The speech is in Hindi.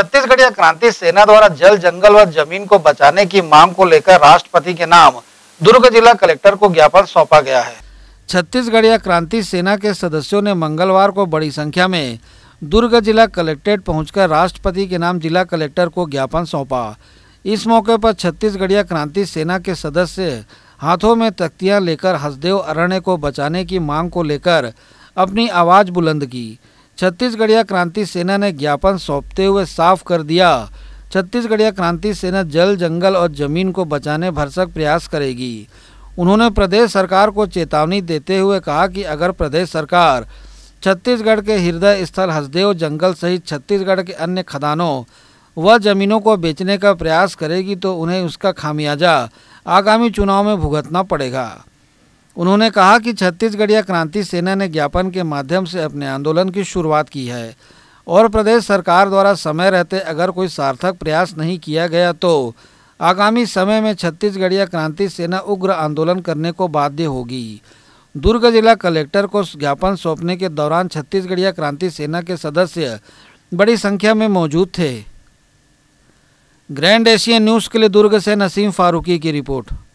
छत्तीसगढ़िया क्रांति सेना द्वारा जल जंगल व जमीन को बचाने की मांग को लेकर राष्ट्रपति के नाम दुर्ग जिला कलेक्टर को ज्ञापन सौंपा गया है छत्तीसगढ़िया क्रांति सेना के सदस्यों ने मंगलवार को बड़ी संख्या में दुर्ग जिला कलेक्ट्रेट पहुंचकर राष्ट्रपति के नाम जिला कलेक्टर को ज्ञापन सौंपा इस मौके पर छत्तीसगढ़िया क्रांति सेना के सदस्य हाथों में तख्तियां लेकर हसदेव अरण्य को बचाने की मांग को लेकर अपनी आवाज़ बुलंद की छत्तीसगढ़िया क्रांति सेना ने ज्ञापन सौंपते हुए साफ कर दिया छत्तीसगढ़िया क्रांति सेना जल जंगल और जमीन को बचाने भरसक प्रयास करेगी उन्होंने प्रदेश सरकार को चेतावनी देते हुए कहा कि अगर प्रदेश सरकार छत्तीसगढ़ के हृदय स्थल हसदेव जंगल सहित छत्तीसगढ़ के अन्य खदानों व जमीनों को बेचने का प्रयास करेगी तो उन्हें उसका खामियाजा आगामी चुनाव में भुगतना पड़ेगा उन्होंने कहा कि छत्तीसगढ़िया क्रांति सेना ने ज्ञापन के माध्यम से अपने आंदोलन की शुरुआत की है और प्रदेश सरकार द्वारा समय रहते अगर कोई सार्थक प्रयास नहीं किया गया तो आगामी समय में छत्तीसगढ़िया क्रांति सेना उग्र आंदोलन करने को बाध्य होगी दुर्ग जिला कलेक्टर को ज्ञापन सौंपने के दौरान छत्तीसगढ़िया क्रांति सेना के सदस्य बड़ी संख्या में मौजूद थे ग्रैंड एशियन न्यूज़ के लिए दुर्ग से नसीम फारूकी की रिपोर्ट